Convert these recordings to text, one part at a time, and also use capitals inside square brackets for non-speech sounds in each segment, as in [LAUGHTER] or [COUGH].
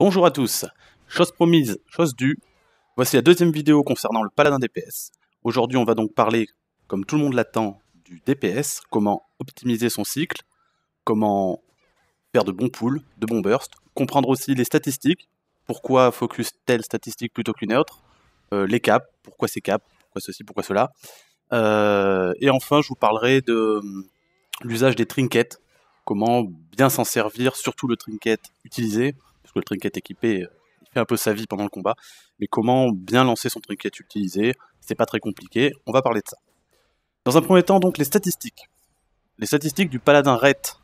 Bonjour à tous, chose promise, chose due, voici la deuxième vidéo concernant le paladin DPS. Aujourd'hui on va donc parler, comme tout le monde l'attend, du DPS, comment optimiser son cycle, comment faire de bons pulls, de bons bursts, comprendre aussi les statistiques, pourquoi focus telle statistique plutôt qu'une autre, euh, les caps, pourquoi ces caps, pourquoi ceci, pourquoi cela. Euh, et enfin je vous parlerai de hum, l'usage des trinkets, comment bien s'en servir, surtout le trinket utilisé, le trinket équipé, euh, il fait un peu sa vie pendant le combat. Mais comment bien lancer son trinket utilisé, c'est pas très compliqué, on va parler de ça. Dans un premier temps, donc, les statistiques. Les statistiques du paladin Rett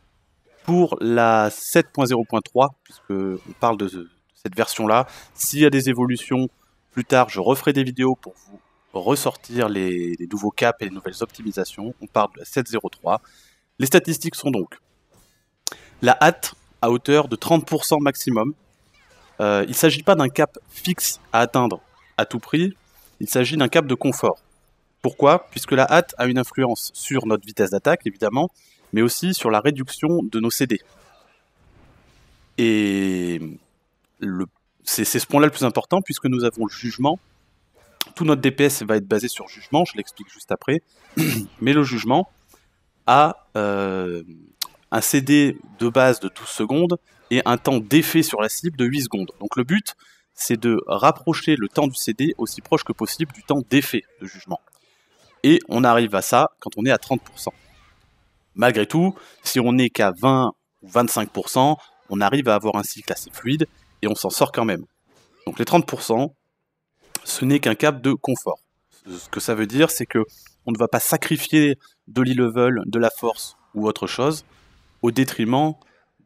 pour la 7.0.3, puisque on parle de, cette version-là. S'il y a des évolutions plus tard, je referai des vidéos pour vous ressortir les, les nouveaux caps et les nouvelles optimisations. On parle de la 7.0.3. Les statistiques sont donc la hâte, à hauteur de 30% maximum. Euh, il ne s'agit pas d'un cap fixe à atteindre à tout prix, il s'agit d'un cap de confort. Pourquoi Puisque la hâte a une influence sur notre vitesse d'attaque, évidemment, mais aussi sur la réduction de nos CD. Et c'est ce point-là le plus important, puisque nous avons le jugement. Tout notre DPS va être basé sur jugement, je l'explique juste après, [CLEARS THROAT] mais le jugement a... Euh, un CD de base de 12 secondes et un temps d'effet sur la cible de 8 secondes. Donc le but, c'est de rapprocher le temps du CD aussi proche que possible du temps d'effet de jugement. Et on arrive à ça quand on est à 30%. Malgré tout, si on n'est qu'à 20 ou 25%, on arrive à avoir un cycle assez fluide et on s'en sort quand même. Donc les 30%, ce n'est qu'un cap de confort. Ce que ça veut dire, c'est que on ne va pas sacrifier de l'e-level, de la force ou autre chose au détriment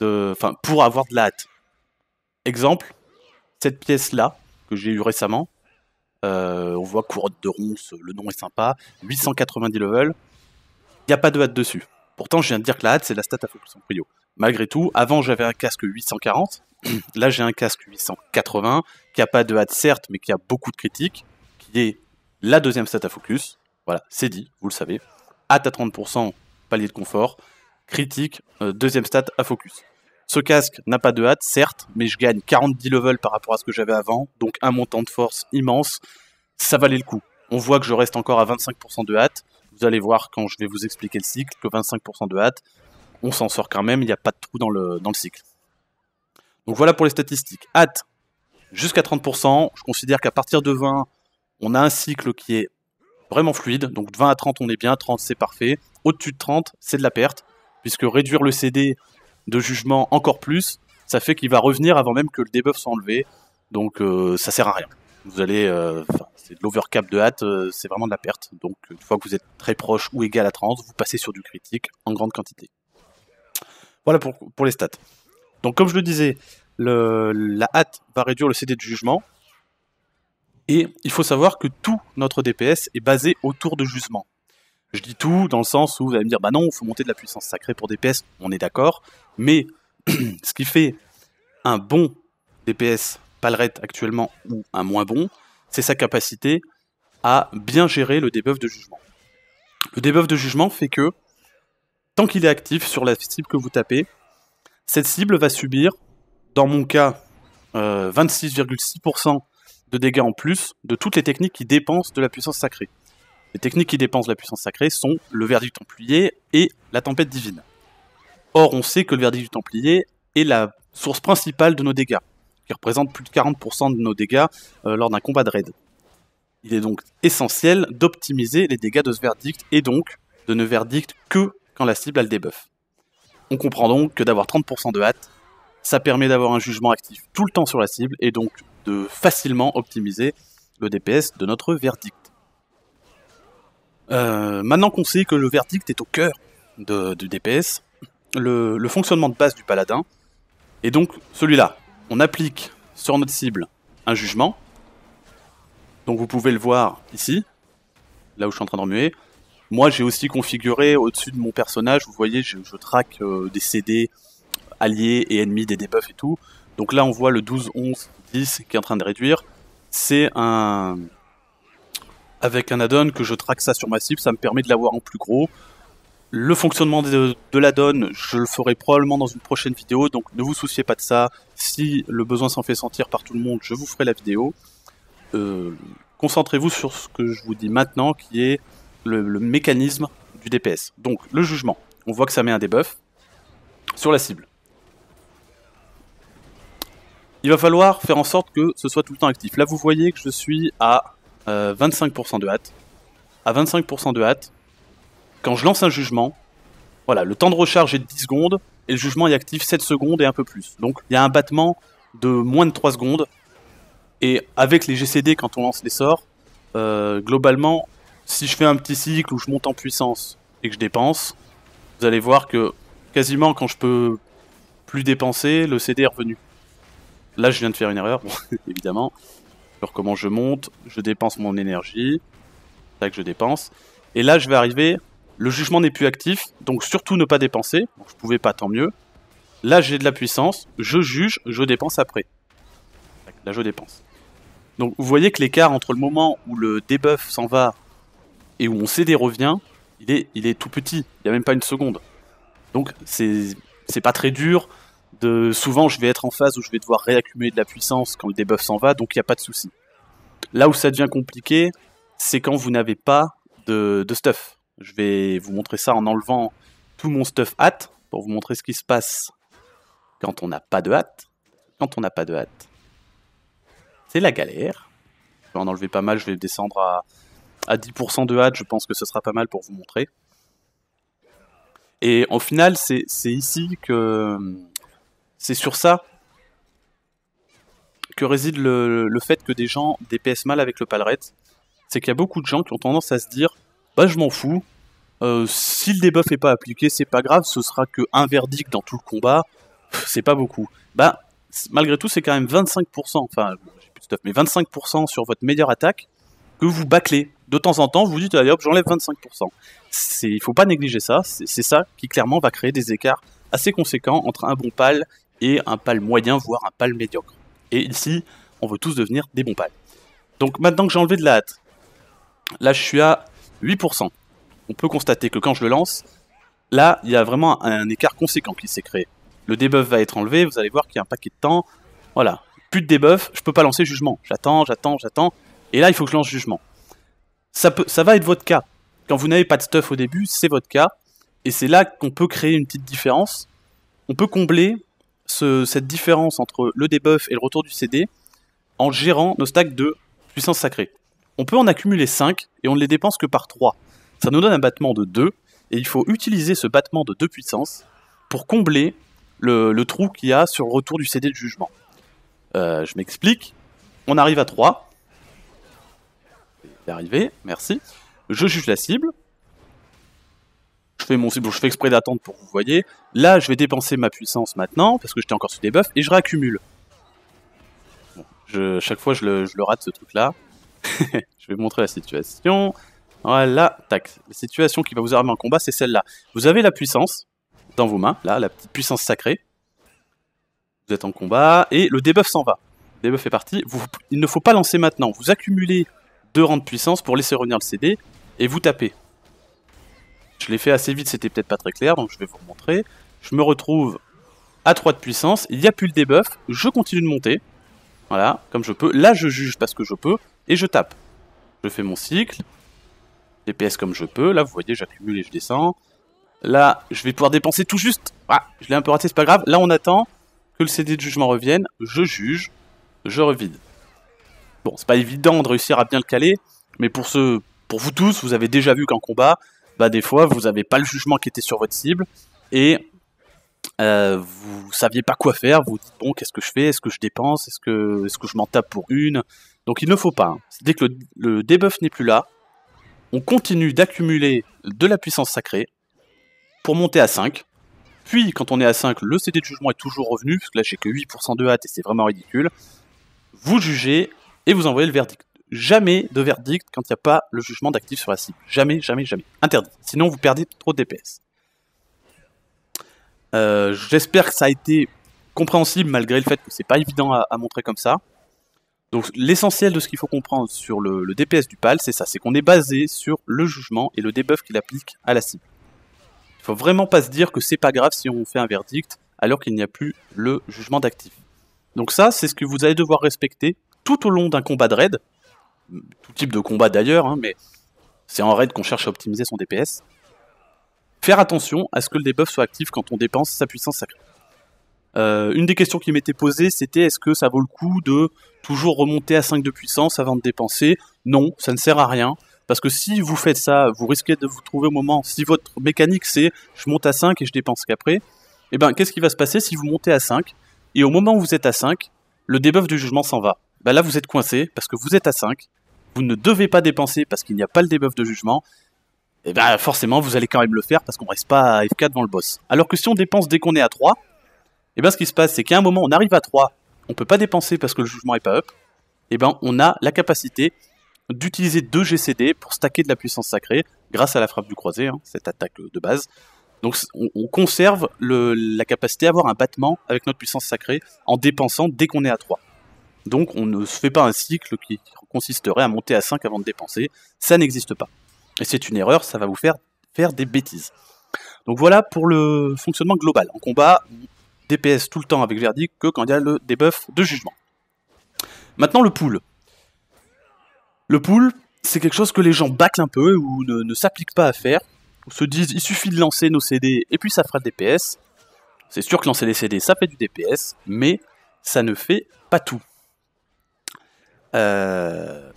de. Enfin, pour avoir de la hâte. Exemple, cette pièce-là, que j'ai eu récemment, euh, on voit couronne de ronce, le nom est sympa, 890 level il n'y a pas de hâte dessus. Pourtant, je viens de dire que la hâte, c'est la stat à focus en prio. Malgré tout, avant j'avais un casque 840, [CLEARS THROAT] là j'ai un casque 880, qui a pas de hâte certes, mais qui a beaucoup de critiques, qui est la deuxième stat à focus. Voilà, c'est dit, vous le savez. Hâte à 30%, palier de confort critique, euh, deuxième stat à focus. Ce casque n'a pas de hâte, certes, mais je gagne 40 levels par rapport à ce que j'avais avant, donc un montant de force immense, ça valait le coup. On voit que je reste encore à 25% de hâte, vous allez voir quand je vais vous expliquer le cycle que 25% de hâte, on s'en sort quand même, il n'y a pas de trou dans le, dans le cycle. Donc voilà pour les statistiques. Hâte, jusqu'à 30%, je considère qu'à partir de 20, on a un cycle qui est vraiment fluide, donc de 20 à 30 on est bien, 30 c'est parfait, au-dessus de 30 c'est de la perte, puisque réduire le CD de jugement encore plus, ça fait qu'il va revenir avant même que le debuff soit enlevé. Donc euh, ça sert à rien. Vous allez, euh, c'est de l'overcap de hâte, euh, c'est vraiment de la perte. Donc une fois que vous êtes très proche ou égal à trans, vous passez sur du critique en grande quantité. Voilà pour, pour les stats. Donc comme je le disais, la hâte va réduire le CD de jugement. Et il faut savoir que tout notre DPS est basé autour de jugement. Je dis tout dans le sens où vous allez me dire, bah non, il faut monter de la puissance sacrée pour DPS, on est d'accord, mais [CLEARS THROAT] ce qui fait un bon DPS palerette actuellement ou un moins bon, c'est sa capacité à bien gérer le debuff de jugement. Le debuff de jugement fait que, tant qu'il est actif sur la cible que vous tapez, cette cible va subir, dans mon cas, 26,6% euh, de dégâts en plus de toutes les techniques qui dépensent de la puissance sacrée. Les techniques qui dépensent la puissance sacrée sont le verdict templier et la tempête divine. Or, on sait que le verdict du templier est la source principale de nos dégâts, qui représente plus de 40% de nos dégâts euh, lors d'un combat de raid. Il est donc essentiel d'optimiser les dégâts de ce verdict et donc de ne verdict que quand la cible a le debuff. On comprend donc que d'avoir 30% de hâte, ça permet d'avoir un jugement actif tout le temps sur la cible et donc de facilement optimiser le DPS de notre verdict. Euh, maintenant qu'on sait que le verdict est au cœur de, DPS, le, fonctionnement de base du paladin est donc celui-là. On applique sur notre cible un jugement. Donc vous pouvez le voir ici, là où je suis en train de remuer. Moi j'ai aussi configuré au-dessus de mon personnage, vous voyez, je, traque euh, des CD alliés et ennemis, des debuffs et tout. Donc là on voit le 12, 11, 10 qui est en train de réduire. C'est un, avec un add-on que je traque ça sur ma cible, ça me permet de l'avoir en plus gros. Le fonctionnement de, l'addon, l'add-on, je le ferai probablement dans une prochaine vidéo, donc ne vous souciez pas de ça. Si le besoin s'en fait sentir par tout le monde, je vous ferai la vidéo. Euh, concentrez-vous sur ce que je vous dis maintenant, qui est le, le, mécanisme du DPS. Donc, le jugement. On voit que ça met un debuff sur la cible. Il va falloir faire en sorte que ce soit tout le temps actif. Là, vous voyez que je suis à 25% euh, de hâte. À 25% de hâte, quand je lance un jugement, voilà, le temps de recharge est de 10 secondes et le jugement est actif 7 secondes et un peu plus. Donc il y a un battement de moins de 3 secondes. Et avec les GCD, quand on lance les sorts, euh, globalement, si je fais un petit cycle où je monte en puissance et que je dépense, vous allez voir que quasiment quand je peux plus dépenser, le CD est revenu. Là, je viens de faire une erreur, [LAUGHS] évidemment comment je monte, je dépense mon énergie, que je dépense. Et là, je vais arriver, le jugement n'est plus actif, donc surtout ne pas dépenser, je pouvais pas, tant mieux. Là, j'ai de la puissance, je juge, je dépense après. Là, je dépense. Donc vous voyez que l'écart entre le moment où le debuff s'en va et où mon CD revient, il est, il est tout petit, il n'y a même pas une seconde. Donc c'est pas très dur, souvent je vais être en phase où je vais devoir réaccumuler de la puissance quand le debuff s'en va, donc il n'y a pas de souci. Là où ça devient compliqué, c'est quand vous n'avez pas de, stuff. Je vais vous montrer ça en enlevant tout mon stuff hâte pour vous montrer ce qui se passe quand on n'a pas de hâte. Quand on n'a pas de hâte, c'est la galère. Je vais en enlever pas mal, je vais descendre à, à 10% de hâte, je pense que ce sera pas mal pour vous montrer. Et au final, c'est ici que c'est sur ça que réside le, fait que des gens DPS mal avec le palret. C'est qu'il y a beaucoup de gens qui ont tendance à se dire Bah, je m'en fous. Euh, si le debuff n'est pas appliqué, c'est pas grave, ce sera que un verdict dans tout le combat. C'est pas beaucoup. Bah, malgré tout, c'est quand même 25%, enfin, j'ai plus de stuff, mais 25% sur votre meilleure attaque que vous bâclez. De temps en temps, vous dites, allez hop, j'enlève 25%. Il faut pas négliger ça. C'est ça qui clairement va créer des écarts assez conséquents entre un bon pal et un pal moyen, voire un pal médiocre. Et ici, on veut tous devenir des bons pals. Donc maintenant que j'ai enlevé de la hâte, là je suis à 8%. On peut constater que quand je le lance, là il y a vraiment un écart conséquent qui s'est créé. Le debuff va être enlevé, vous allez voir qu'il y a un paquet de temps. Voilà, plus de debuff, je peux pas lancer jugement. J'attends, j'attends, j'attends. Et là il faut que je lance jugement. Ça, peut, ça va être votre cas. Quand vous n'avez pas de stuff au début, c'est votre cas. Et c'est là qu'on peut créer une petite différence. On peut combler cette différence entre le debuff et le retour du CD en gérant nos stacks de puissance sacrée. On peut en accumuler 5 et on ne les dépense que par 3. Ça nous donne un battement de 2 et il faut utiliser ce battement de 2 puissance pour combler le, trou qu'il y a sur le retour du CD de jugement. Euh, je m'explique. On arrive à 3. J'ai merci. Je juge la cible, je fais mon je fais exprès d'attendre pour que vous voyez. Là, je vais dépenser ma puissance maintenant, parce que j'étais encore sous des buffs, et je réaccumule. chaque fois, je le, rate, ce truc-là. [LAUGHS] je vais vous montrer la situation. Voilà, tac. La situation qui va vous armer en combat, c'est celle-là. Vous avez la puissance dans vos mains, là, la petite puissance sacrée. Vous êtes en combat, et le débuff s'en va. Le débuff est parti. il ne faut pas lancer maintenant. Vous accumulez deux rangs de puissance pour laisser revenir le CD, et vous tapez. Je l'ai fait assez vite, c'était peut-être pas très clair, donc je vais vous montrer. Je me retrouve à 3 de puissance, il n'y a plus le debuff, je continue de monter. Voilà, comme je peux. Là, je juge parce que je peux, et je tape. Je fais mon cycle, DPS comme je peux. Là, vous voyez, j'accumule et je descends. Là, je vais pouvoir dépenser tout juste. Ah, je l'ai un peu raté, c'est pas grave. Là, on attend que le CD de jugement revienne. Je juge, je revide. Bon, c'est pas évident de réussir à bien le caler, mais pour, ce, pour vous tous, vous avez déjà vu qu'en combat, bah des fois vous n'avez pas le jugement qui était sur votre cible et euh, vous saviez pas quoi faire, vous dites bon qu'est-ce que je fais, est-ce que je dépense, est-ce que, est-ce que je m'en tape pour une Donc il ne faut pas. Hein. Dès que le, le debuff n'est plus là, on continue d'accumuler de la puissance sacrée pour monter à 5. Puis quand on est à 5, le CD de jugement est toujours revenu, parce que là j'ai que 8% de hâte et c'est vraiment ridicule. Vous jugez et vous envoyez le verdict jamais de verdict quand il n'y a pas le jugement d'actif sur la cible. Jamais, jamais, jamais. Interdit. Sinon, vous perdez trop de DPS. Euh, j'espère que ça a été compréhensible malgré le fait que c'est pas évident à, montrer comme ça. Donc l'essentiel de ce qu'il faut comprendre sur le, DPS du PAL, c'est ça, c'est qu'on est basé sur le jugement et le debuff qu'il applique à la cible. Il faut vraiment pas se dire que c'est pas grave si on fait un verdict alors qu'il n'y a plus le jugement d'actif. Donc ça, c'est ce que vous allez devoir respecter tout au long d'un combat de raid, tout type de combat d'ailleurs, hein, mais c'est en raid qu'on cherche à optimiser son DPS. Faire attention à ce que le debuff soit actif quand on dépense sa puissance sacrée. Euh, une des questions qui m'était posée, c'était est-ce que ça vaut le coup de toujours remonter à 5 de puissance avant de dépenser Non, ça ne sert à rien. Parce que si vous faites ça, vous risquez de vous trouver au moment, si votre mécanique c'est je monte à 5 et je dépense qu'après, eh ben, qu'est-ce qui va se passer si vous montez à 5 et au moment où vous êtes à 5, le debuff du jugement s'en va. Bah là vous êtes coincé parce que vous êtes à 5, vous ne devez pas dépenser parce qu'il n'y a pas le debuff de jugement, et eh bien bah, forcément vous allez quand même le faire parce qu'on reste pas à F4 devant le boss. Alors que si on dépense dès qu'on est à 3, et bien ce qui se passe c'est qu'à un moment on arrive à 3, on peut pas dépenser parce que le jugement est pas up, et eh ben bah, on a la capacité d'utiliser 2 GCD pour stacker de la puissance sacrée grâce à la frappe du croisé, hein, cette attaque euh, de base. Donc on, conserve la capacité à avoir un battement avec notre puissance sacrée en dépensant dès qu'on est à 3. Donc on ne se fait pas un cycle qui consisterait à monter à 5 avant de dépenser. Ça n'existe pas. Et c'est une erreur, ça va vous faire faire des bêtises. Donc voilà pour le fonctionnement global. En combat, DPS tout le temps avec verdict que quand il y a le debuff de jugement. Maintenant le pool. Le pool, c'est quelque chose que les gens bâclent un peu ou ne, s'appliquent pas à faire. Ou se disent il suffit de lancer nos CD et puis ça fera DPS. C'est sûr que lancer les CD ça fait du DPS, mais ça ne fait pas tout. Euh,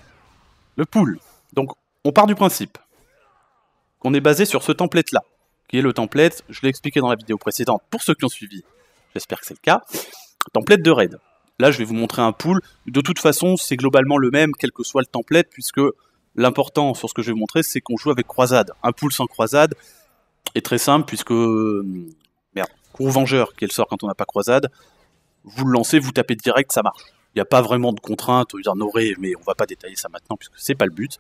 le pool. Donc, on part du principe qu'on est basé sur ce template-là, qui est le template, je l'ai expliqué dans la vidéo précédente, pour ceux qui ont suivi, j'espère que c'est le cas, template de raid. Là, je vais vous montrer un pool. De toute façon, c'est globalement le même, quel que soit le template, puisque l'important sur ce que je vais vous montrer, c'est qu'on joue avec croisade. Un pool sans croisade est très simple, puisque... Merde. Cours Vengeur, qui est le sort quand on n'a pas croisade, vous le lancez, vous tapez direct, ça marche. Il n'y a pas vraiment de contraintes, il y en aurait, mais on va pas détailler ça maintenant puisque c'est pas le but.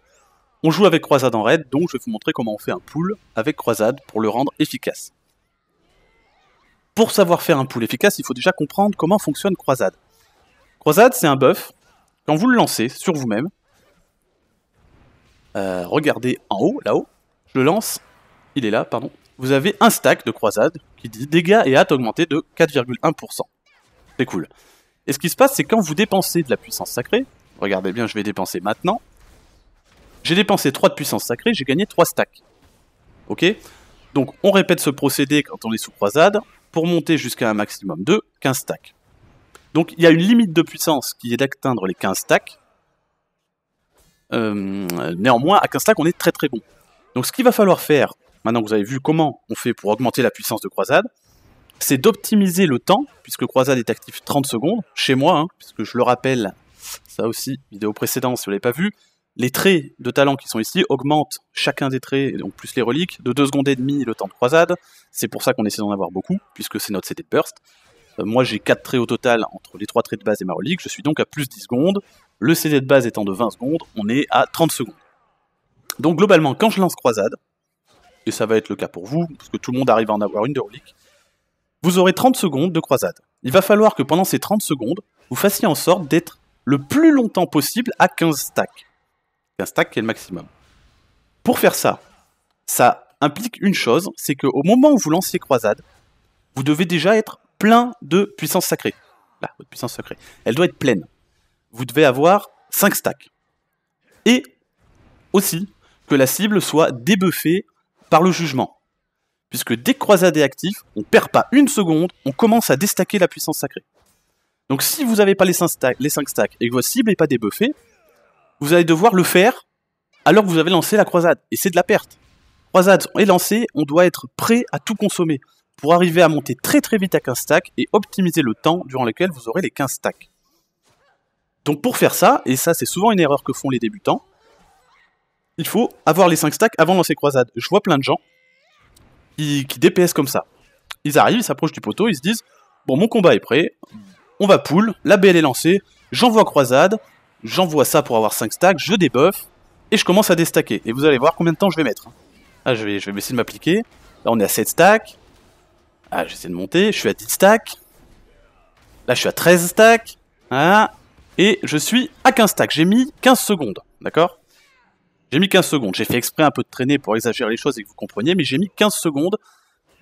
On joue avec Croisade en raid, donc je vais vous montrer comment on fait un pool avec Croisade pour le rendre efficace. Pour savoir faire un pool efficace, il faut déjà comprendre comment fonctionne Croisade. Croisade, c'est un buff. Quand vous le lancez sur vous-même, euh, regardez en haut, là-haut, je le lance, il est là, pardon. Vous avez un stack de croisade qui dit dégâts et hâte augmenté de 4,1%. C'est cool. Et ce qui se passe, c'est quand vous dépensez de la puissance sacrée, regardez bien, je vais dépenser maintenant, j'ai dépensé 3 de puissance sacrée, j'ai gagné 3 stacks. Ok Donc on répète ce procédé quand on est sous croisade, pour monter jusqu'à un maximum de 15 stacks. Donc il y a une limite de puissance qui est d'atteindre les 15 stacks. Euh, néanmoins, à 15 stacks, on est très très bon. Donc ce qu'il va falloir faire, maintenant que vous avez vu comment on fait pour augmenter la puissance de croisade, c'est d'optimiser le temps, puisque Croisade est actif 30 secondes, chez moi, hein, puisque je le rappelle, ça aussi, vidéo précédente si vous ne l'avez pas vu, les traits de talent qui sont ici augmentent chacun des traits, donc plus les reliques, de 2 secondes et demie le temps de croisade. C'est pour ça qu'on essaie d'en avoir beaucoup, puisque c'est notre CD de burst. Euh, moi j'ai 4 traits au total entre les 3 traits de base et ma relique, je suis donc à plus 10 secondes. Le CD de base étant de 20 secondes, on est à 30 secondes. Donc globalement, quand je lance croisade, et ça va être le cas pour vous, parce que tout le monde arrive à en avoir une de relique, vous aurez 30 secondes de croisade. Il va falloir que pendant ces 30 secondes, vous fassiez en sorte d'être le plus longtemps possible à 15 stacks. 15 stacks qui est le maximum. Pour faire ça, ça implique une chose, c'est qu'au moment où vous lancez croisade, vous devez déjà être plein de puissance sacrée. Là, votre puissance sacrée. Elle doit être pleine. Vous devez avoir 5 stacks. Et aussi que la cible soit débuffée par le jugement puisque dès que croisade est actif, on perd pas une seconde, on commence à déstacker la puissance sacrée. Donc si vous n'avez pas les 5, stacks, les stacks et que votre cible n'est pas débuffée, vous allez devoir le faire alors que vous avez lancé la croisade, et c'est de la perte. Croisade est lancée, on doit être prêt à tout consommer, pour arriver à monter très très vite à 15 stacks et optimiser le temps durant lequel vous aurez les 15 stacks. Donc pour faire ça, et ça c'est souvent une erreur que font les débutants, il faut avoir les 5 stacks avant de lancer croisade. Je vois plein de gens qui DPS comme ça. Ils arrivent, ils s'approchent du poteau, ils se disent Bon, mon combat est prêt, on va poule, la BL est lancée, j'envoie croisade, j'envoie ça pour avoir 5 stacks, je débuff, et je commence à déstacker. Et vous allez voir combien de temps je vais mettre. Hein. Ah, je vais, je vais essayer de m'appliquer. Là, on est à 7 stacks. Ah, j'essaie de monter, je suis à 10 stacks. Là, je suis à 13 stacks. Ah, et je suis à 15 stacks. J'ai mis 15 secondes, d'accord j'ai mis 15 secondes. J'ai fait exprès un peu de traîner pour exagérer les choses et que vous compreniez, mais j'ai mis 15 secondes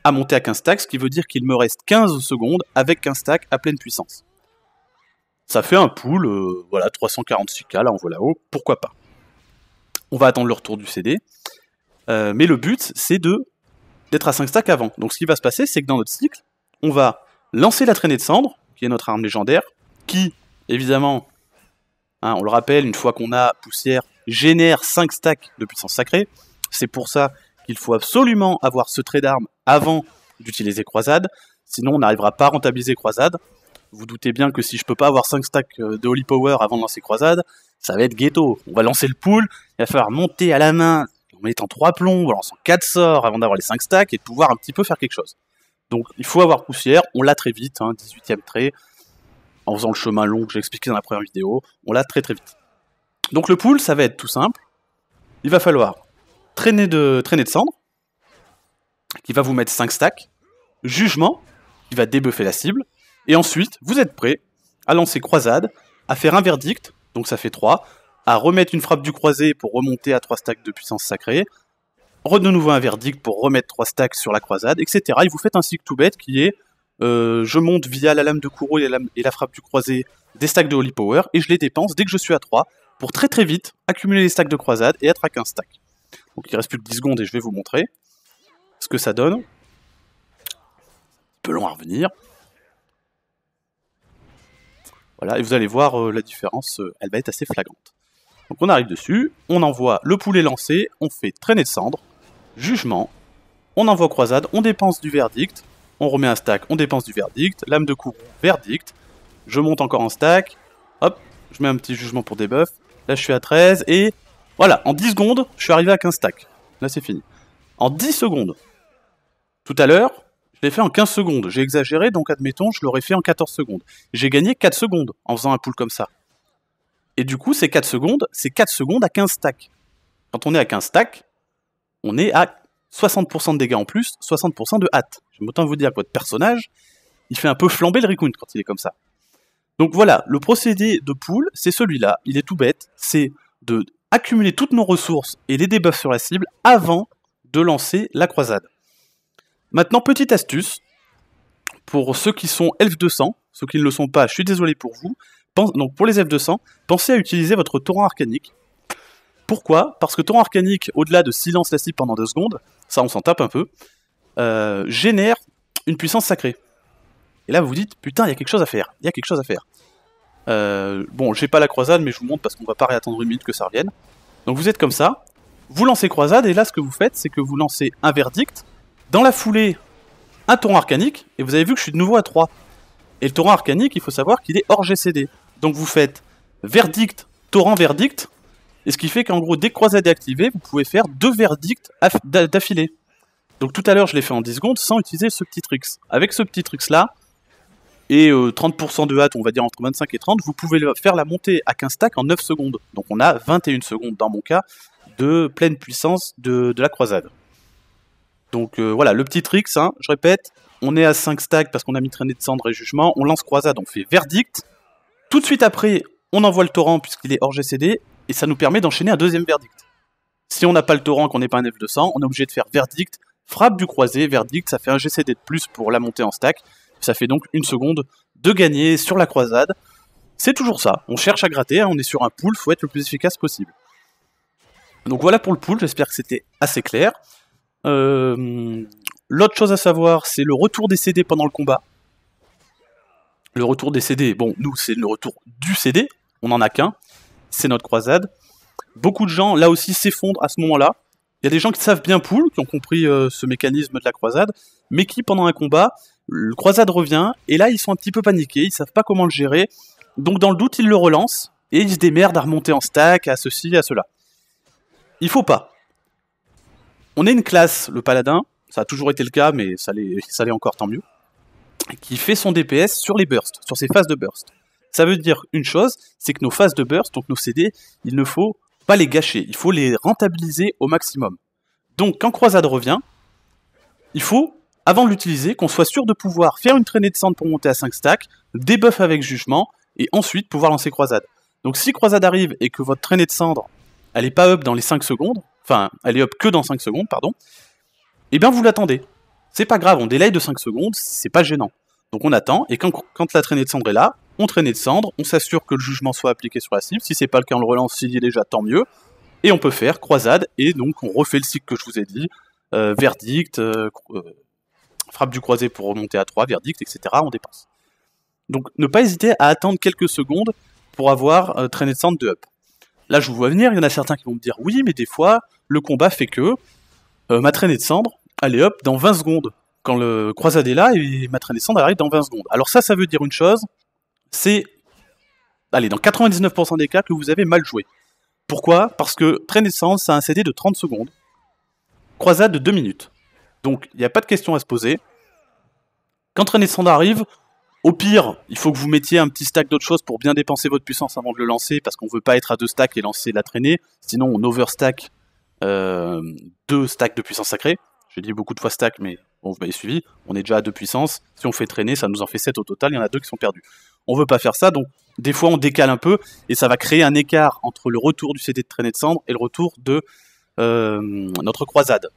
à monter à 15 stacks, ce qui veut dire qu'il me reste 15 secondes avec 15 stacks à pleine puissance. Ça fait un pool, euh, voilà, 346K, là on voit là-haut, pourquoi pas. On va attendre le retour du CD. Euh, mais le but, c'est de d'être à 5 stacks avant. Donc ce qui va se passer, c'est que dans notre cycle, on va lancer la traînée de cendre, qui est notre arme légendaire, qui, évidemment, hein, on le rappelle, une fois qu'on a poussière, génère 5 stacks de puissance sacrée. C'est pour ça qu'il faut absolument avoir ce trait d'arme avant d'utiliser Croisade. Sinon, on n'arrivera pas à rentabiliser Croisade. Vous doutez bien que si je peux pas avoir 5 stacks euh, de Holy Power avant de lancer Croisade, ça va être ghetto. On va lancer le pool, il va falloir monter à la main en mettant 3 plombs, en lançant 4 sorts avant d'avoir les 5 stacks et pouvoir un petit peu faire quelque chose. Donc il faut avoir poussière, on l'a très vite, hein, 18ème trait, en faisant le chemin long que j'ai expliqué dans la première vidéo, on l'a très très vite. Donc le pool, ça va être tout simple. Il va falloir traîner de, traîner de cendre, qui va vous mettre 5 stacks, jugement, qui va débuffer la cible, et ensuite, vous êtes prêt à lancer croisade, à faire un verdict, donc ça fait 3, à remettre une frappe du croisé pour remonter à 3 stacks de puissance sacrée, de nouveau un verdict pour remettre 3 stacks sur la croisade, etc. Et vous faites un cycle tout bête qui est euh, je monte via la lame de courroux et la, et la frappe du croisé des stacks de Holy Power et je les dépense dès que je suis à 3 pour très très vite accumuler les stacks de croisade et être à stack. Donc il reste plus que 10 secondes et je vais vous montrer ce que ça donne. Un peu long à revenir. Voilà, et vous allez voir euh, la différence, euh, elle va être assez flagrante. Donc on arrive dessus, on envoie le poulet lancé, on fait traîner de cendre, jugement, on envoie croisade, on dépense du verdict, on remet un stack, on dépense du verdict, lame de coupe, verdict, je monte encore en stack, hop, je mets un petit jugement pour debuff, Là, je suis à 13. Et voilà, en 10 secondes, je suis arrivé à 15 stacks. Là, c'est fini. En 10 secondes. Tout à l'heure, je l'ai fait en 15 secondes. J'ai exagéré, donc admettons, je l'aurais fait en 14 secondes. J'ai gagné 4 secondes en faisant un pool comme ça. Et du coup, ces 4 secondes, c'est 4 secondes à 15 stacks. Quand on est à 15 stacks, on est à 60% de dégâts en plus, 60% de hâte. J'aime autant vous dire que votre personnage, il fait un peu flamber le recount quand il est comme ça. Donc voilà, le procédé de poule, c'est celui-là, il est tout bête, c'est de accumuler toutes nos ressources et les debuffs sur la cible avant de lancer la croisade. Maintenant, petite astuce, pour ceux qui sont de sang, ceux qui ne le sont pas, je suis désolé pour vous, donc pour les de sang, pensez à utiliser votre torrent arcanique. Pourquoi Parce que torrent arcanique, au-delà de silence la cible pendant deux secondes, ça on s'en tape un peu, euh, génère une puissance sacrée. Et là, vous dites, putain, il y a quelque chose à faire, il y a quelque chose à faire. Euh, bon, j'ai pas la croisade, mais je vous montre parce qu'on va pas réattendre une minute que ça revienne. Donc vous êtes comme ça, vous lancez croisade, et là, ce que vous faites, c'est que vous lancez un verdict, dans la foulée, un torrent arcanique, et vous avez vu que je suis de nouveau à 3. Et le torrent arcanique, il faut savoir qu'il est hors GCD. Donc vous faites verdict, torrent verdict, et ce qui fait qu'en gros, dès que croisade est activée, vous pouvez faire deux verdicts d'affilée. Donc tout à l'heure, je l'ai fait en 10 secondes sans utiliser ce petit truc. Avec ce petit truc là, et 30% euh, de hâte, on va dire entre 25 et 30, vous pouvez faire la montée à 15 stacks en 9 secondes. Donc on a 21 secondes dans mon cas de pleine puissance de, la croisade. Donc euh, voilà, le petit trick, hein, je répète, on est à 5 stacks parce qu'on a mis traîner de cendre et jugement, on lance croisade, on fait verdict. Tout de suite après, on envoie le torrent puisqu'il est hors GCD, et ça nous permet d'enchaîner un deuxième verdict. Si on n'a pas le torrent, qu'on n'est pas un F200, on est obligé de faire verdict, frappe du croisé, verdict, ça fait un GCD de plus pour la montée en stack, ça fait donc une seconde de gagner sur la croisade. C'est toujours ça. On cherche à gratter, hein, on est sur un pool, faut être le plus efficace possible. Donc voilà pour le pool, j'espère que c'était assez clair. Euh, l'autre chose à savoir, c'est le retour des CD pendant le combat. Le retour des CD, bon, nous, c'est le retour du CD, on n'en a qu'un, c'est notre croisade. Beaucoup de gens, là aussi, s'effondrent à ce moment-là. Il y a des gens qui savent bien pool, qui ont compris euh, ce mécanisme de la croisade, mais qui, pendant un combat, le croisade revient, et là, ils sont un petit peu paniqués, ils savent pas comment le gérer. Donc, dans le doute, ils le relancent, et ils se démerdent à remonter en stack, à ceci, à cela. Il faut pas. On est une classe, le paladin, ça a toujours été le cas, mais ça l'est encore tant mieux, qui fait son DPS sur les bursts, sur ses phases de burst. Ça veut dire une chose, c'est que nos phases de burst, donc nos CD, il ne faut pas les gâcher, il faut les rentabiliser au maximum. Donc quand Croisade revient, il faut avant de l'utiliser, qu'on soit sûr de pouvoir faire une traînée de cendre pour monter à 5 stacks, débuff avec jugement, et ensuite pouvoir lancer croisade. Donc si croisade arrive et que votre traînée de cendre, elle est pas up dans les 5 secondes, enfin elle est up que dans 5 secondes, pardon, et eh bien vous l'attendez. C'est pas grave, on délai de 5 secondes, c'est pas gênant. Donc on attend, et quand, la traînée de cendre est là, on traînée de cendre, on s'assure que le jugement soit appliqué sur la cible, si c'est pas le cas on le relance, s'il y est déjà, tant mieux, et on peut faire croisade, et donc on refait le cycle que je vous ai dit, euh, verdict, euh, euh frappe du croisé pour remonter à 3, verdict, etc. On dépense. Donc ne pas hésiter à attendre quelques secondes pour avoir euh, traînée de centre de up. Là, je vous vois venir, il y en a certains qui vont me dire oui, mais des fois, le combat fait que euh, ma traînée de cendre, est hop, dans 20 secondes, quand le croisade est là, et ma traînée de cendre arrive dans 20 secondes. Alors ça, ça veut dire une chose, c'est, allez, dans 99% des cas, que vous avez mal joué. Pourquoi Parce que traînée de cendre, ça a un CD de 30 secondes, croisade de 2 minutes. Donc, il n'y a pas de question à se poser. Quand de Sand arrive, au pire, il faut que vous mettiez un petit stack d'autres choses pour bien dépenser votre puissance avant de le lancer, parce qu'on ne veut pas être à deux stacks et lancer la traînée. Sinon, on overstack euh, deux stacks de puissance sacrée. J'ai dit beaucoup de fois stack, mais bon, vous m'avez suivi. On est déjà à deux puissances. Si on fait traîner, ça nous en fait sept au total. Il y en a deux qui sont perdus. On veut pas faire ça, donc des fois on décale un peu et ça va créer un écart entre le retour du CD de traînée de cendre et le retour de euh, notre croisade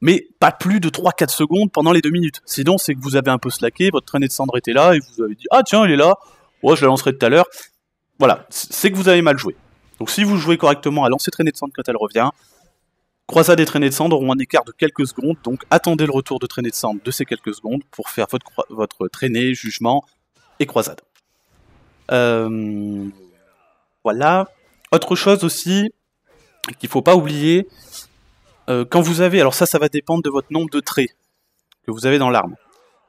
mais pas plus de 3-4 secondes pendant les 2 minutes. Sinon, c'est que vous avez un peu slacké, votre traînée de cendre était là, et vous avez dit Ah tiens, il est là, ouais, je la lancerai tout à l'heure. Voilà, c'est que vous avez mal joué. Donc si vous jouez correctement à lancer traînée de cendre quand elle revient, croisade et traînée de cendre auront un écart de quelques secondes, donc attendez le retour de traînée de cendre de ces quelques secondes pour faire votre, traînée, jugement et croisade. Euh, voilà. Autre chose aussi qu'il ne faut pas oublier, euh, quand vous avez, alors ça, ça va dépendre de votre nombre de traits que vous avez dans l'arme.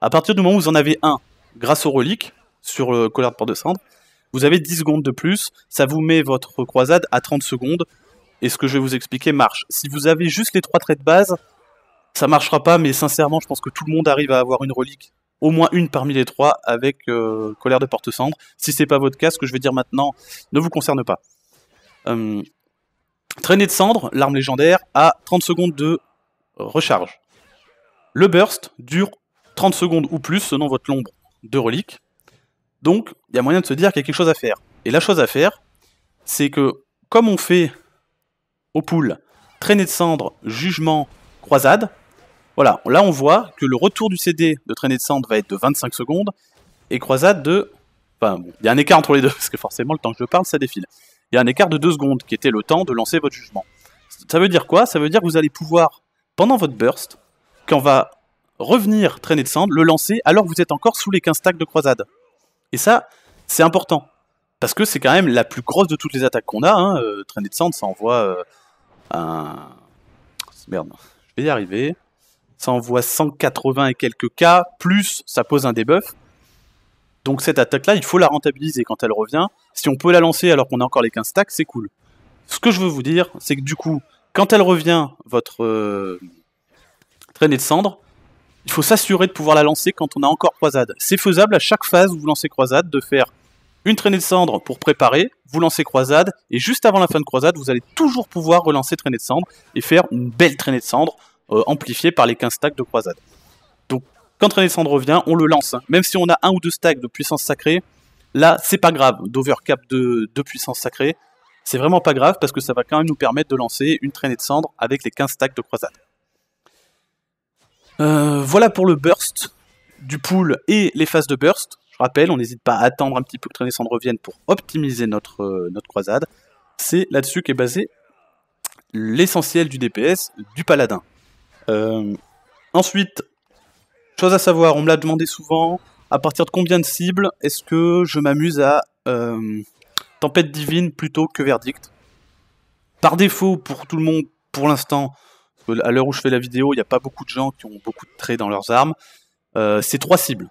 À partir du moment où vous en avez un, grâce aux reliques, sur le colère de porte de cendre, vous avez 10 secondes de plus, ça vous met votre croisade à 30 secondes, et ce que je vais vous expliquer marche. Si vous avez juste les trois traits de base, ça marchera pas, mais sincèrement, je pense que tout le monde arrive à avoir une relique, au moins une parmi les trois, avec euh, colère de porte-cendre. Si c'est pas votre cas, ce que je vais dire maintenant ne vous concerne pas. Euh, Traînée de cendre, l'arme légendaire, a 30 secondes de recharge. Le burst dure 30 secondes ou plus selon votre nombre de reliques. Donc, il y a moyen de se dire qu'il y a quelque chose à faire. Et la chose à faire, c'est que, comme on fait au pool, traînée de cendre, jugement, croisade, voilà, là on voit que le retour du CD de traînée de cendre va être de 25 secondes, et croisade de... Enfin bon, il y a un écart entre les deux, [LAUGHS] parce que forcément le temps que je parle, ça défile il y a un écart de 2 secondes qui était le temps de lancer votre jugement. Ça veut dire quoi Ça veut dire que vous allez pouvoir, pendant votre burst, quand on va revenir traîner de cendre, le lancer alors que vous êtes encore sous les 15 stacks de croisade. Et ça, c'est important. Parce que c'est quand même la plus grosse de toutes les attaques qu'on a. Hein. Euh, traîner de cendre, ça envoie euh, un... Merde, je vais y arriver. Ça envoie 180 et quelques cas, plus ça pose un debuff. Donc cette attaque-là, il faut la rentabiliser quand elle revient. Si on peut la lancer alors qu'on a encore les 15 stacks, c'est cool. Ce que je veux vous dire, c'est que du coup, quand elle revient, votre euh, traînée de cendres, il faut s'assurer de pouvoir la lancer quand on a encore croisade. C'est faisable à chaque phase où vous lancez croisade de faire une traînée de cendres pour préparer, vous lancez croisade, et juste avant la fin de croisade, vous allez toujours pouvoir relancer traînée de cendres et faire une belle traînée de cendres euh, amplifiée par les 15 stacks de croisade. Quand Cendre revient, on le lance. Même si on a un ou deux stacks de puissance sacrée, là, c'est pas grave d'overcap de, puissance sacrée. C'est vraiment pas grave parce que ça va quand même nous permettre de lancer une traînée de cendres avec les 15 stacks de croisade. Euh, voilà pour le burst du pool et les phases de burst. Je rappelle, on n'hésite pas à attendre un petit peu que traînée de revienne pour optimiser notre, euh, notre croisade. C'est là-dessus qu'est basé l'essentiel du DPS du paladin. Euh, ensuite, à savoir, on me l'a demandé souvent, à partir de combien de cibles est-ce que je m'amuse à euh, Tempête Divine plutôt que Verdict Par défaut, pour tout le monde, pour l'instant, à l'heure où je fais la vidéo, il n'y a pas beaucoup de gens qui ont beaucoup de traits dans leurs armes, euh, c'est trois cibles.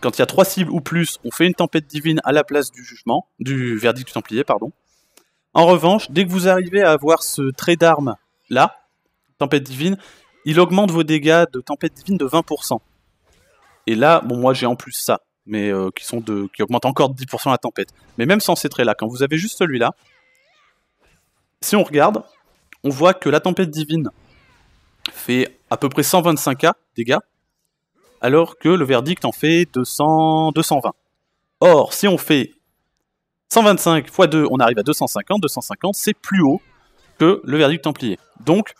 Quand il y a trois cibles ou plus, on fait une Tempête Divine à la place du jugement, du Verdict du Templier, pardon. En revanche, dès que vous arrivez à avoir ce trait d'arme là, Tempête Divine, il augmente vos dégâts de tempête divine de 20%. Et là, bon, moi j'ai en plus ça, mais euh, qui sont de, qui augmente encore de 10% la tempête. Mais même sans ces traits-là, quand vous avez juste celui-là, si on regarde, on voit que la tempête divine fait à peu près 125k dégâts, alors que le verdict en fait 200, 220. Or, si on fait 125 x 2, on arrive à 250. 250, c'est plus haut que le verdict templier. Donc,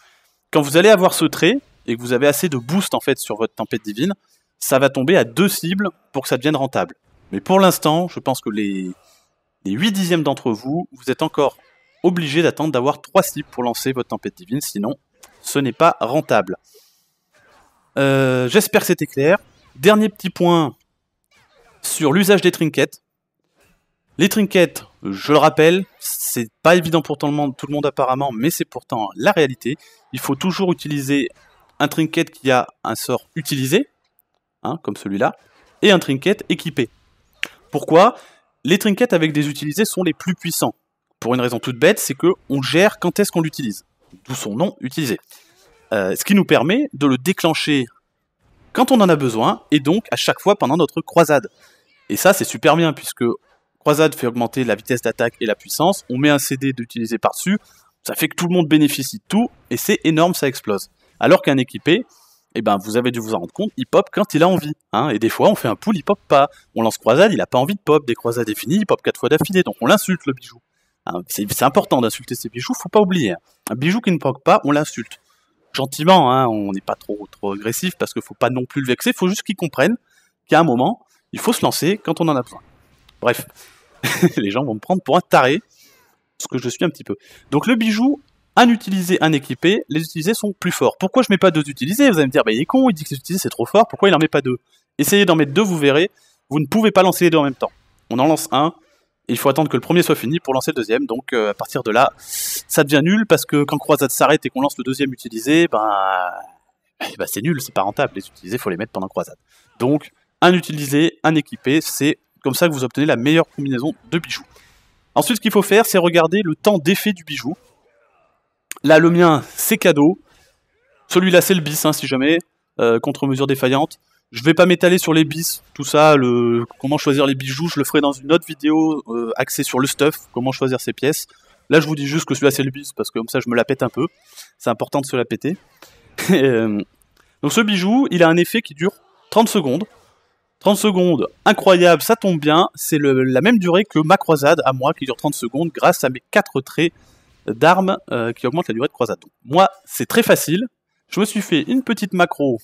quand vous allez avoir ce trait et que vous avez assez de boost en fait sur votre tempête divine, ça va tomber à deux cibles pour que ça devienne rentable. Mais pour l'instant, je pense que les, huit 8 dixièmes d'entre vous, vous êtes encore obligés d'attendre d'avoir trois cibles pour lancer votre tempête divine, sinon ce n'est pas rentable. Euh, j'espère que c'était clair. Dernier petit point sur l'usage des trinkets. Les trinkets, je le rappelle, c'est pas évident pour tout le monde, apparemment, mais c'est pourtant la réalité. Il faut toujours utiliser un trinket qui a un sort utilisé, hein, comme celui-là, et un trinket équipé. Pourquoi Les trinkets avec des utilisés sont les plus puissants. Pour une raison toute bête, c'est que on gère quand est-ce qu'on l'utilise, d'où son nom utilisé. Euh, ce qui nous permet de le déclencher quand on en a besoin, et donc à chaque fois pendant notre croisade. Et ça, c'est super bien, puisque croisade fait augmenter la vitesse d'attaque et la puissance, on met un CD d'utiliser par-dessus, ça fait que tout le monde bénéficie de tout, et c'est énorme, ça explose. Alors qu'un équipé, eh ben, vous avez dû vous en rendre compte, il pop quand il a envie. Hein, et des fois, on fait un pool, il pop pas. On lance croisade, il a pas envie de pop. Des croisades est il pop quatre fois d'affilée, donc on l'insulte, le bijou. Hein, c'est important d'insulter ces bijoux, faut pas oublier. Hein. Un bijou qui ne pop pas, on l'insulte. Gentiment, hein, on n'est pas trop, trop agressif parce qu'il faut pas non plus le vexer, faut juste qu'il comprenne qu'à un moment, il faut se lancer quand on en a besoin. Bref, [LAUGHS] les gens vont me prendre pour un taré, ce que je suis un petit peu. Donc le bijou, un utilisé, un équipé, les utilisés sont plus forts. Pourquoi je mets pas deux utilisés Vous allez me dire, bah, il est con, il dit que les utilisés c'est trop fort, pourquoi il n'en met pas deux Essayez d'en mettre deux, vous verrez, vous ne pouvez pas lancer les deux en même temps. On en lance un, il faut attendre que le premier soit fini pour lancer le deuxième, donc euh, à partir de là, ça devient nul, parce que quand Croisade s'arrête et qu'on lance le deuxième utilisé, ben, eh ben c'est nul, c'est pas rentable, les utilisés, faut les mettre pendant Croisade. Donc, un utilisé, un équipé, c'est comme ça que vous obtenez la meilleure combinaison de bijoux. Ensuite, ce qu'il faut faire, c'est regarder le temps d'effet du bijou. Là, le mien, c'est cadeau. Celui-là, c'est le bis, hein, si jamais, euh, contre-mesure défaillante. Je vais pas m'étaler sur les bis, tout ça, le... comment choisir les bijoux, je le ferai dans une autre vidéo euh, axée sur le stuff, comment choisir ses pièces. Là, je vous dis juste que celui-là, c'est le bis, parce que comme ça, je me la pète un peu. C'est important de se la péter. [LAUGHS] Euh, donc ce bijou, il a un effet qui dure 30 secondes. 30 secondes, incroyable, ça tombe bien, c'est la même durée que ma croisade à moi qui dure 30 secondes grâce à mes 4 traits d'armes euh, qui augmentent la durée de croisade. moi, c'est très facile. Je me suis fait une petite macro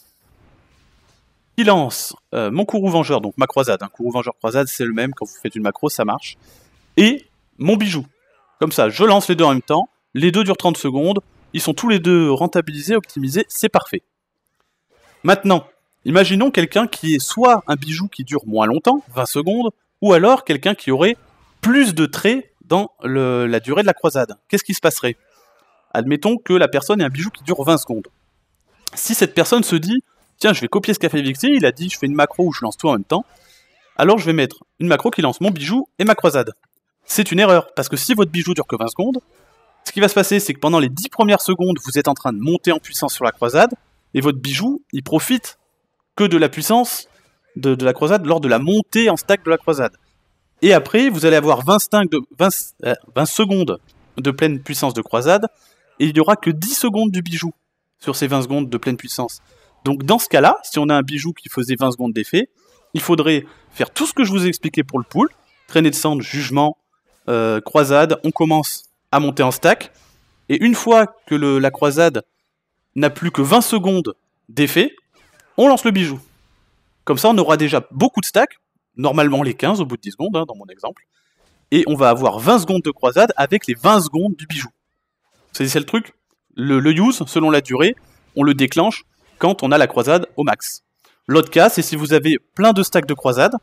qui lance euh, mon courroux vengeur, donc ma croisade. Un hein. courroux vengeur croisade, c'est le même. Quand vous faites une macro, ça marche. Et mon bijou. Comme ça, je lance les deux en même temps. Les deux durent 30 secondes. Ils sont tous les deux rentabilisés, optimisés. C'est parfait. Maintenant, Imaginons quelqu'un qui est soit un bijou qui dure moins longtemps, 20 secondes, ou alors quelqu'un qui aurait plus de traits dans la durée de la croisade. Qu'est-ce qui se passerait Admettons que la personne ait un bijou qui dure 20 secondes. Si cette personne se dit, tiens, je vais copier ce qu'a fait Vixie, il a dit, je fais une macro où je lance tout en même temps, alors je vais mettre une macro qui lance mon bijou et ma croisade. C'est une erreur, parce que si votre bijou dure que 20 secondes, ce qui va se passer, c'est que pendant les 10 premières secondes, vous êtes en train de monter en puissance sur la croisade, et votre bijou, il profite de la puissance de, la croisade lors de la montée en stack de la croisade. Et après, vous allez avoir de, 20, 20 euh, secondes de pleine puissance de croisade, et il n'y aura que 10 secondes du bijou sur ces 20 secondes de pleine puissance. Donc dans ce cas-là, si on a un bijou qui faisait 20 secondes d'effet, il faudrait faire tout ce que je vous ai expliqué pour le pool, traîner de cendre, jugement, euh, croisade, on commence à monter en stack, et une fois que la croisade n'a plus que 20 secondes d'effet, on lance le bijou. Comme ça, on aura déjà beaucoup de stacks, normalement les 15 au bout de 10 secondes, hein, dans mon exemple, et on va avoir 20 secondes de croisade avec les 20 secondes du bijou. C'est le truc le, use, selon la durée, on le déclenche quand on a la croisade au max. L'autre cas, c'est si vous avez plein de stacks de croisade,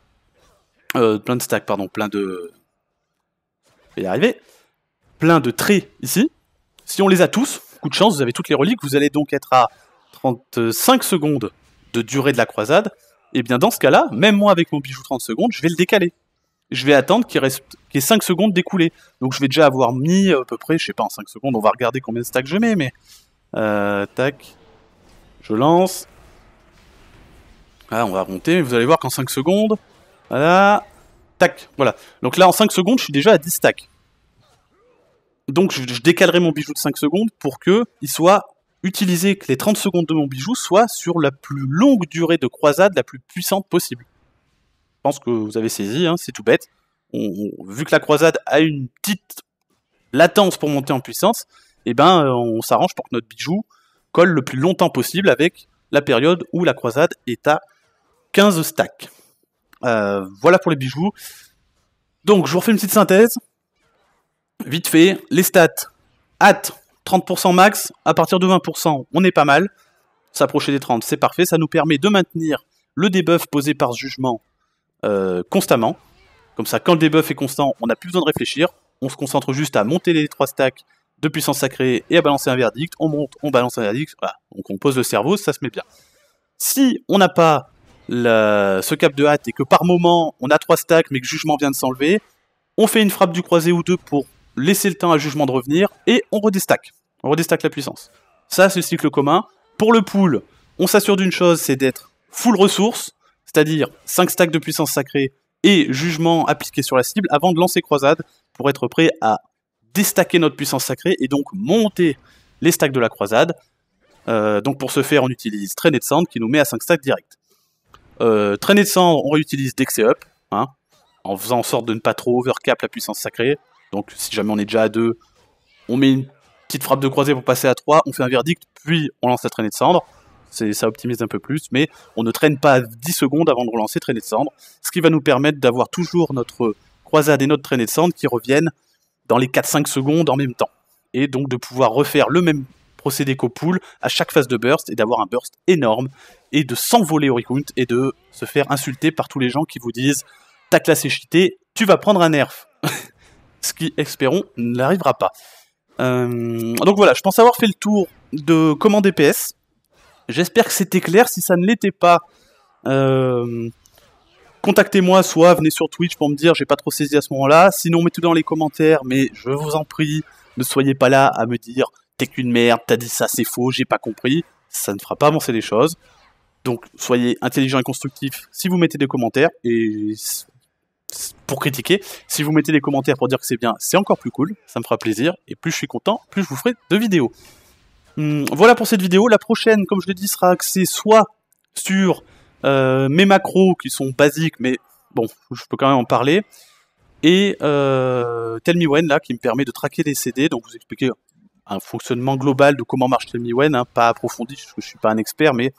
euh, plein de stacks, pardon, plein de... Je vais y arriver. Plein de traits ici. Si on les a tous, coup de chance, vous avez toutes les reliques, vous allez donc être à 35 secondes de durée de la croisade, et eh bien dans ce cas-là, même moi avec mon bijou 30 secondes, je vais le décaler. Je vais attendre qu'il reste qu'il ait 5 secondes découler Donc je vais déjà avoir mis à peu près, je sais pas, en 5 secondes, on va regarder combien de stacks je mets, mais... Euh, tac. Je lance. Ah on va monter, vous allez voir qu'en 5 secondes... Voilà. Tac, voilà. Donc là, en 5 secondes, je suis déjà à 10 stacks. Donc je, décalerai mon bijou de 5 secondes pour que il soit utiliser que les 30 secondes de mon bijou soient sur la plus longue durée de croisade, la plus puissante possible. Je pense que vous avez saisi, hein, c'est tout bête. vu que la croisade a une petite latence pour monter en puissance, eh ben, euh, on s'arrange pour que notre bijou colle le plus longtemps possible avec la période où la croisade est à 15 stacks. Euh, voilà pour les bijoux. Donc, je vous refais une petite synthèse. Vite fait, les stats. Hâte, 30% max, à partir de 20%, on est pas mal. S'approcher des 30, c'est parfait. Ça nous permet de maintenir le debuff posé par jugement euh, constamment. Comme ça, quand le debuff est constant, on n'a plus besoin de réfléchir. On se concentre juste à monter les 3 stacks de puissance sacrée et à balancer un verdict. On monte, on balance un verdict. on pose le cerveau, ça se met bien. Si on n'a pas ce cap de hâte et que par moment on a 3 stacks mais que jugement vient de s'enlever, on fait une frappe du croisé ou deux pour laisser le temps à jugement de revenir et on redestack. On redestaque la puissance. Ça, c'est le cycle commun. Pour le pool, on s'assure d'une chose, c'est d'être full ressource, c'est-à-dire 5 stacks de puissance sacrée et jugement appliqué sur la cible avant de lancer croisade pour être prêt à déstacker notre puissance sacrée et donc monter les stacks de la croisade. Euh, donc pour ce faire, on utilise traînée de cendre qui nous met à 5 stacks direct. Euh, traînée de cendre, on réutilise Dex Up, hein, en faisant en sorte de ne pas trop overcap la puissance sacrée. Donc si jamais on est déjà à 2, on met une petite frappe de croisée pour passer à 3, on fait un verdict, puis on lance la traînée de cendre. Ça optimise un peu plus, mais on ne traîne pas 10 secondes avant de relancer traînée de cendre, ce qui va nous permettre d'avoir toujours notre croisade et notre traînée de cendre qui reviennent dans les 4-5 secondes en même temps. Et donc de pouvoir refaire le même procédé qu'au pool à chaque phase de burst et d'avoir un burst énorme et de s'envoler au recount et de se faire insulter par tous les gens qui vous disent ta classe est cheatée, tu vas prendre un nerf. [LAUGHS] ce qui, espérons, n'arrivera pas. Euh, donc voilà, je pense avoir fait le tour de comment DPS. J'espère que c'était clair. Si ça ne l'était pas, euh, contactez-moi, soit venez sur Twitch pour me dire j'ai pas trop saisi à ce moment-là. Sinon, mettez dans les commentaires, mais je vous en prie, ne soyez pas là à me dire t'es qu'une merde, t'as dit ça, c'est faux, j'ai pas compris. Ça ne fera pas avancer les choses. Donc soyez intelligent et constructif si vous mettez des commentaires. Et pour critiquer. Si vous mettez des commentaires pour dire que c'est bien, c'est encore plus cool, ça me fera plaisir, et plus je suis content, plus je vous ferai de vidéos. Hmm, voilà pour cette vidéo. La prochaine, comme je l'ai dit, sera axée soit sur euh, mes macros qui sont basiques, mais bon, je peux quand même en parler, et euh, Tell Me When, là, qui me permet de traquer les CD, donc vous expliquer un fonctionnement global de comment marche Tell Me When, hein, pas approfondi, parce que je suis pas un expert, mais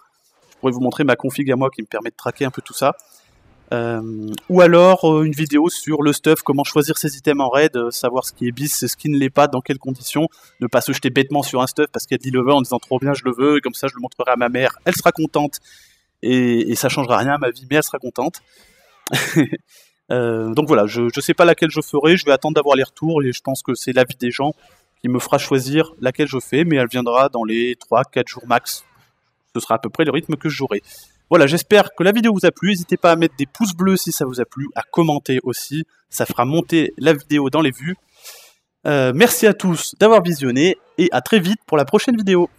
je pourrais vous montrer ma config à moi qui me permet de traquer un peu tout ça. Euh, ou alors euh, une vidéo sur le stuff, comment choisir ses items en raid, euh, savoir ce qui est bis et ce qui ne l'est pas, dans quelles conditions, ne pas se jeter bêtement sur un stuff parce qu'elle dit le veut en disant trop bien je le veux, et comme ça je le montrerai à ma mère, elle sera contente et, ça changera rien à ma vie, mais elle sera contente. [LAUGHS] donc voilà, je ne sais pas laquelle je ferai, je vais attendre d'avoir les retours et je pense que c'est l'avis des gens qui me fera choisir laquelle je fais, mais elle viendra dans les 3-4 jours max. Ce sera à peu près le rythme que j'aurai. Voilà, j'espère que la vidéo vous a plu. N'hésitez pas à mettre des pouces bleus si ça vous a plu, à commenter aussi. Ça fera monter la vidéo dans les vues. Euh, merci à tous d'avoir visionné et à très vite pour la prochaine vidéo.